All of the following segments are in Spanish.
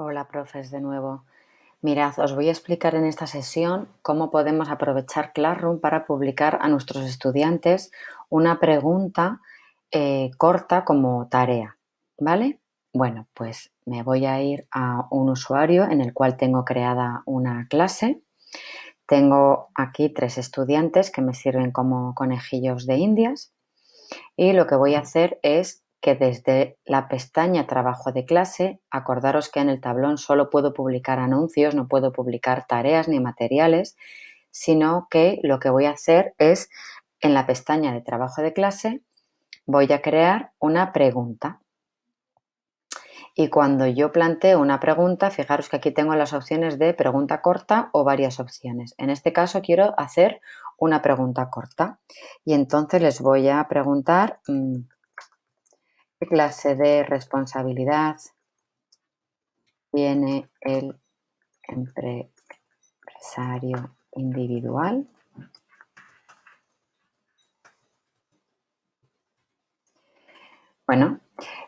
Hola, profes, de nuevo. Mirad, os voy a explicar en esta sesión cómo podemos aprovechar Classroom para publicar a nuestros estudiantes una pregunta eh, corta como tarea. ¿Vale? Bueno, pues me voy a ir a un usuario en el cual tengo creada una clase. Tengo aquí tres estudiantes que me sirven como conejillos de indias. Y lo que voy a hacer es que desde la pestaña trabajo de clase, acordaros que en el tablón solo puedo publicar anuncios, no puedo publicar tareas ni materiales, sino que lo que voy a hacer es en la pestaña de trabajo de clase voy a crear una pregunta. Y cuando yo planteo una pregunta, fijaros que aquí tengo las opciones de pregunta corta o varias opciones. En este caso quiero hacer una pregunta corta. Y entonces les voy a preguntar, mm, ¿Qué clase de responsabilidad tiene el empresario individual? Bueno,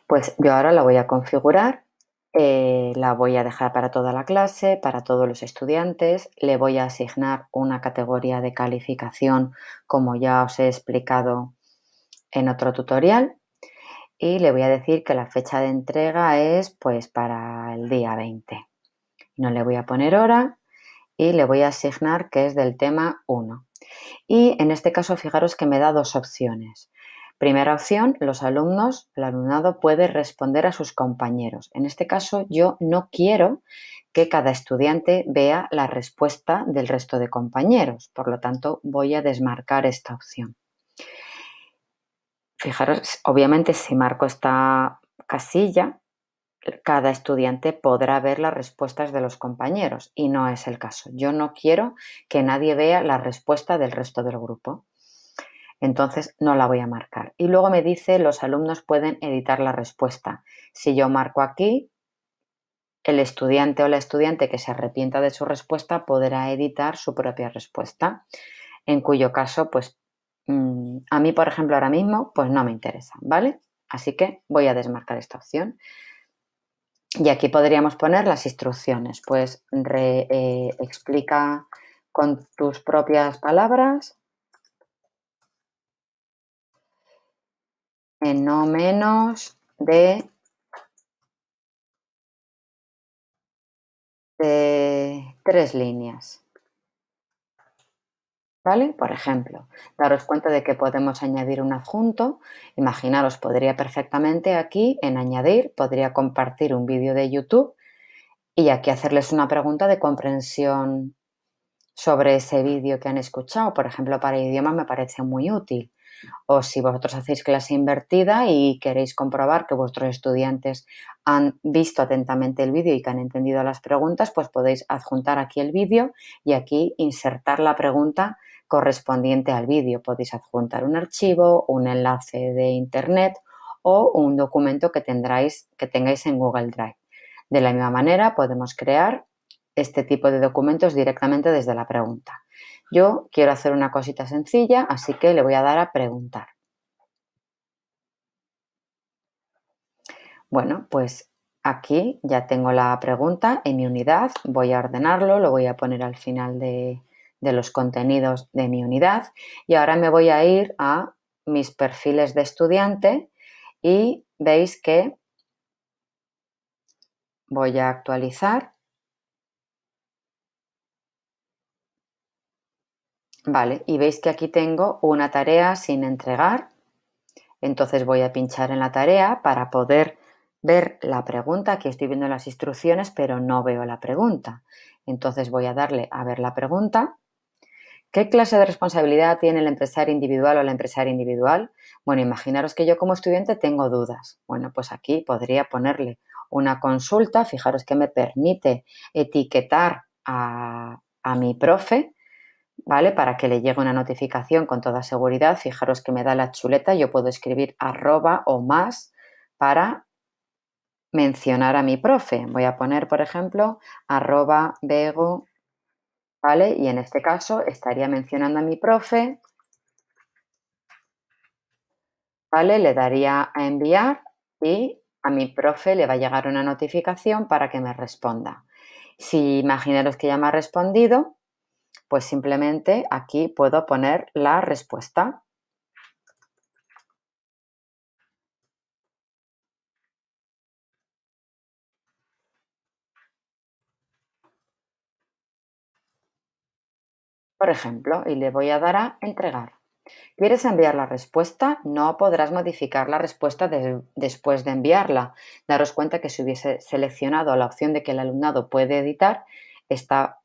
pues yo ahora la voy a configurar, eh, la voy a dejar para toda la clase, para todos los estudiantes, le voy a asignar una categoría de calificación como ya os he explicado en otro tutorial y le voy a decir que la fecha de entrega es pues para el día 20. No le voy a poner hora y le voy a asignar que es del tema 1. Y en este caso fijaros que me da dos opciones. Primera opción, los alumnos, el alumnado puede responder a sus compañeros. En este caso, yo no quiero que cada estudiante vea la respuesta del resto de compañeros, por lo tanto, voy a desmarcar esta opción fijaros, obviamente si marco esta casilla, cada estudiante podrá ver las respuestas de los compañeros y no es el caso. Yo no quiero que nadie vea la respuesta del resto del grupo. Entonces no la voy a marcar. Y luego me dice los alumnos pueden editar la respuesta. Si yo marco aquí, el estudiante o la estudiante que se arrepienta de su respuesta podrá editar su propia respuesta, en cuyo caso pues Mm, a mí, por ejemplo, ahora mismo, pues no me interesa, ¿vale? Así que voy a desmarcar esta opción. Y aquí podríamos poner las instrucciones, pues eh, explica con tus propias palabras en no menos de tres líneas. ¿Vale? Por ejemplo, daros cuenta de que podemos añadir un adjunto. Imaginaros, podría perfectamente aquí en añadir, podría compartir un vídeo de YouTube y aquí hacerles una pregunta de comprensión sobre ese vídeo que han escuchado. Por ejemplo, para idiomas me parece muy útil. O si vosotros hacéis clase invertida y queréis comprobar que vuestros estudiantes han visto atentamente el vídeo y que han entendido las preguntas, pues podéis adjuntar aquí el vídeo y aquí insertar la pregunta correspondiente al vídeo. Podéis adjuntar un archivo, un enlace de Internet o un documento que, tendráis, que tengáis en Google Drive. De la misma manera, podemos crear este tipo de documentos directamente desde la pregunta. Yo quiero hacer una cosita sencilla, así que le voy a dar a preguntar. Bueno, pues aquí ya tengo la pregunta en mi unidad. Voy a ordenarlo, lo voy a poner al final de, de los contenidos de mi unidad y ahora me voy a ir a mis perfiles de estudiante y veis que voy a actualizar. Vale, y veis que aquí tengo una tarea sin entregar. Entonces voy a pinchar en la tarea para poder ver la pregunta. Aquí estoy viendo las instrucciones, pero no veo la pregunta. Entonces voy a darle a ver la pregunta ¿Qué clase de responsabilidad tiene el empresario individual o la empresaria individual? Bueno, imaginaros que yo como estudiante tengo dudas. Bueno, pues aquí podría ponerle una consulta. Fijaros que me permite etiquetar a, a mi profe, ¿vale? Para que le llegue una notificación con toda seguridad. Fijaros que me da la chuleta. Yo puedo escribir arroba o más para mencionar a mi profe. Voy a poner, por ejemplo, arroba bego y en este caso estaría mencionando a mi profe, ¿vale? Le daría a enviar y a mi profe le va a llegar una notificación para que me responda. Si imaginaros que ya me ha respondido, pues simplemente aquí puedo poner la respuesta, Por ejemplo, y le voy a dar a entregar. ¿Quieres enviar la respuesta? No podrás modificar la respuesta después de enviarla. Daros cuenta que si hubiese seleccionado la opción de que el alumnado puede editar, esta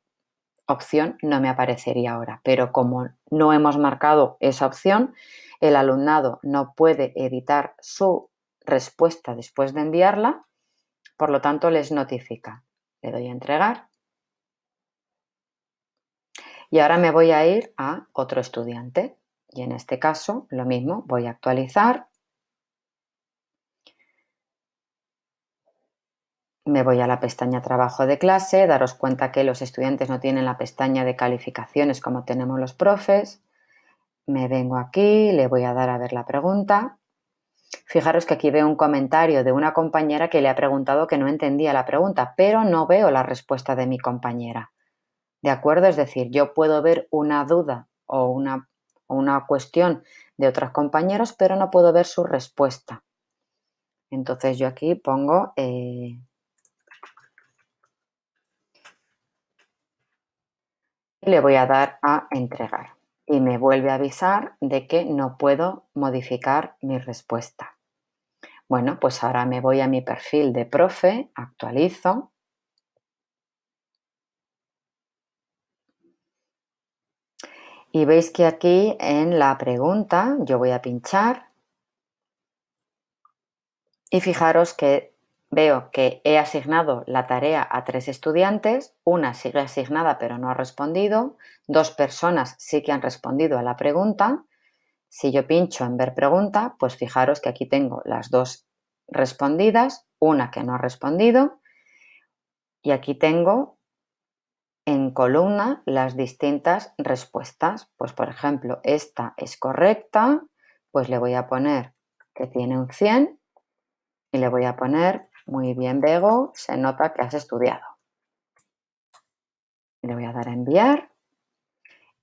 opción no me aparecería ahora. Pero como no hemos marcado esa opción, el alumnado no puede editar su respuesta después de enviarla, por lo tanto les notifica. Le doy a entregar y ahora me voy a ir a otro estudiante. Y en este caso, lo mismo, voy a actualizar. Me voy a la pestaña trabajo de clase. Daros cuenta que los estudiantes no tienen la pestaña de calificaciones como tenemos los profes. Me vengo aquí, le voy a dar a ver la pregunta. Fijaros que aquí veo un comentario de una compañera que le ha preguntado que no entendía la pregunta, pero no veo la respuesta de mi compañera. ¿De acuerdo? Es decir, yo puedo ver una duda o una, una cuestión de otros compañeros, pero no puedo ver su respuesta. Entonces yo aquí pongo y eh, le voy a dar a entregar. Y me vuelve a avisar de que no puedo modificar mi respuesta. Bueno, pues ahora me voy a mi perfil de profe, actualizo Y veis que aquí en la pregunta yo voy a pinchar y fijaros que veo que he asignado la tarea a tres estudiantes, una sigue asignada pero no ha respondido, dos personas sí que han respondido a la pregunta. Si yo pincho en ver pregunta, pues fijaros que aquí tengo las dos respondidas, una que no ha respondido y aquí tengo en columna las distintas respuestas. Pues por ejemplo, esta es correcta, pues le voy a poner que tiene un 100 y le voy a poner, muy bien Bego, se nota que has estudiado. Le voy a dar a enviar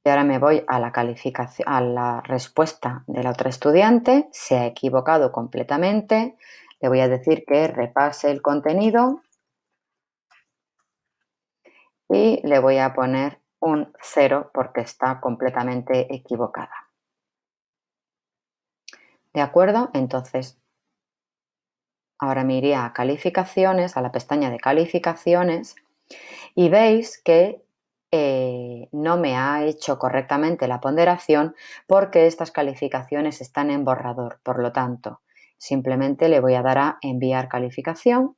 y ahora me voy a la calificación, a la respuesta del otra estudiante, se ha equivocado completamente, le voy a decir que repase el contenido y le voy a poner un 0 porque está completamente equivocada. ¿De acuerdo? Entonces, ahora me iría a calificaciones, a la pestaña de calificaciones y veis que eh, no me ha hecho correctamente la ponderación porque estas calificaciones están en borrador. Por lo tanto, simplemente le voy a dar a enviar calificación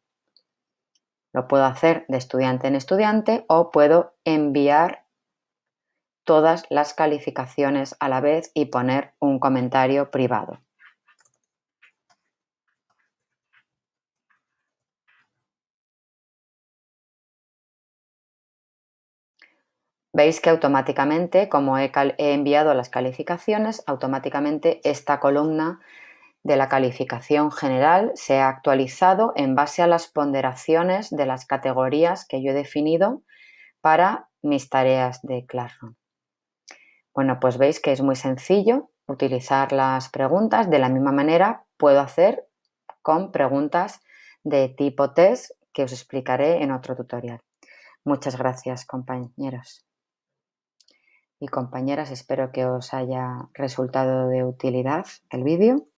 lo puedo hacer de estudiante en estudiante o puedo enviar todas las calificaciones a la vez y poner un comentario privado. Veis que automáticamente, como he, enviado las calificaciones, automáticamente esta columna de la calificación general se ha actualizado en base a las ponderaciones de las categorías que yo he definido para mis tareas de Classroom. Bueno, pues veis que es muy sencillo utilizar las preguntas. De la misma manera puedo hacer con preguntas de tipo test que os explicaré en otro tutorial. Muchas gracias compañeros y compañeras. Espero que os haya resultado de utilidad el vídeo.